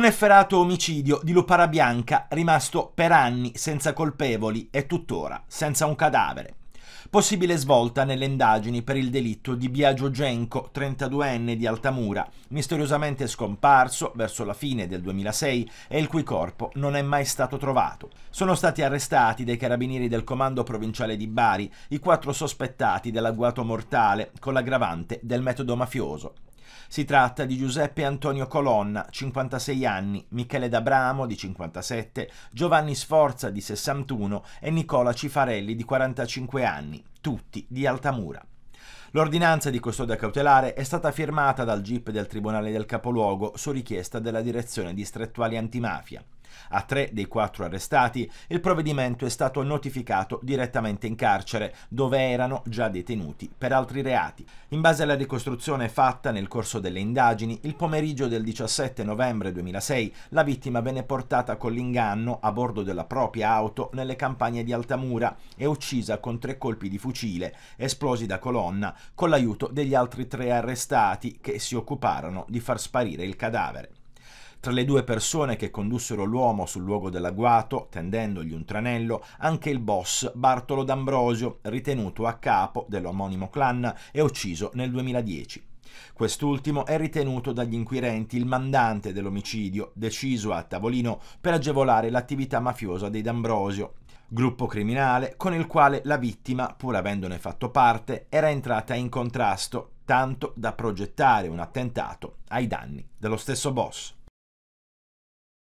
Un efferato omicidio di Lupara Bianca rimasto per anni senza colpevoli e tuttora senza un cadavere. Possibile svolta nelle indagini per il delitto di Biagio Genco, 32enne di Altamura, misteriosamente scomparso verso la fine del 2006 e il cui corpo non è mai stato trovato. Sono stati arrestati dai carabinieri del comando provinciale di Bari i quattro sospettati dell'agguato mortale con l'aggravante del metodo mafioso. Si tratta di Giuseppe Antonio Colonna, 56 anni, Michele D'Abramo, di 57, Giovanni Sforza, di 61 e Nicola Cifarelli, di 45 anni, tutti di Altamura. L'ordinanza di custodia cautelare è stata firmata dal GIP del Tribunale del Capoluogo su richiesta della Direzione Distrettuale Antimafia. A tre dei quattro arrestati il provvedimento è stato notificato direttamente in carcere, dove erano già detenuti per altri reati. In base alla ricostruzione fatta nel corso delle indagini, il pomeriggio del 17 novembre 2006 la vittima venne portata con l'inganno a bordo della propria auto nelle campagne di Altamura e uccisa con tre colpi di fucile, esplosi da colonna, con l'aiuto degli altri tre arrestati che si occuparono di far sparire il cadavere. Tra le due persone che condussero l'uomo sul luogo dell'agguato, tendendogli un tranello, anche il boss Bartolo D'Ambrosio, ritenuto a capo dell'omonimo clan e ucciso nel 2010. Quest'ultimo è ritenuto dagli inquirenti il mandante dell'omicidio, deciso a tavolino per agevolare l'attività mafiosa dei D'Ambrosio, gruppo criminale con il quale la vittima, pur avendone fatto parte, era entrata in contrasto, tanto da progettare un attentato ai danni dello stesso boss.